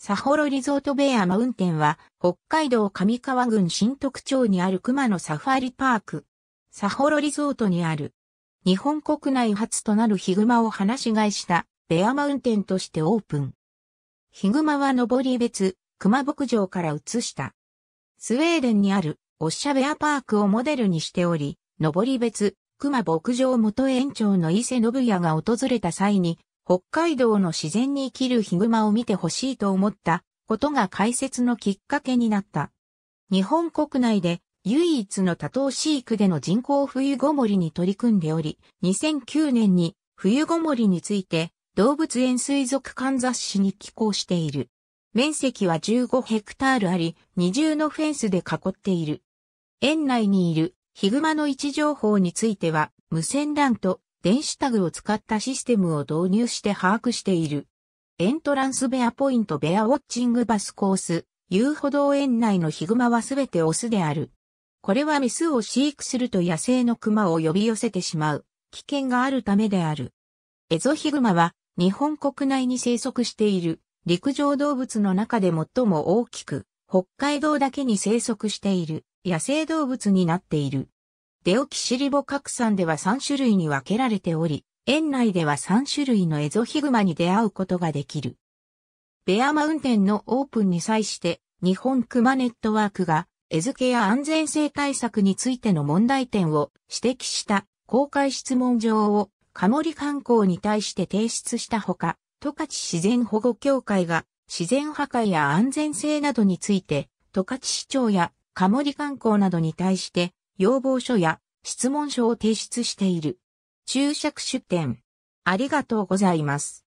サホロリゾートベアマウンテンは、北海道上川郡新徳町にある熊野サファリパーク。サホロリゾートにある。日本国内初となるヒグマを放し飼いしたベアマウンテンとしてオープン。ヒグマは登り別、熊牧場から移した。スウェーデンにあるオッシャベアパークをモデルにしており、登り別、熊牧場元園長の伊勢信也が訪れた際に北海道の自然に生きるヒグマを見てほしいと思ったことが解説のきっかけになった。日本国内で唯一の多頭飼育での人工冬ごもりに取り組んでおり、2009年に冬ごもりについて動物園水族館雑誌に寄稿している。面積は15ヘクタールあり、二重のフェンスで囲っている。園内にいるヒグマの位置情報については無線 LAN と電子タグを使ったシステムを導入して把握している。エントランスベアポイントベアウォッチングバスコース、遊歩道園内のヒグマはすべてオスである。これはメスを飼育すると野生のクマを呼び寄せてしまう危険があるためである。エゾヒグマは日本国内に生息している陸上動物の中で最も大きく北海道だけに生息している野生動物になっている。デオキシリボ核酸では3種類に分けられており、園内では3種類のエゾヒグマに出会うことができる。ベアマウンテンのオープンに際して、日本熊ネットワークが、餌付けや安全性対策についての問題点を指摘した公開質問状をカモリ観光に対して提出したほか、十勝自然保護協会が自然破壊や安全性などについて、十勝市長やカモリ観光などに対して要望書や質問書を提出している。注釈出典。ありがとうございます。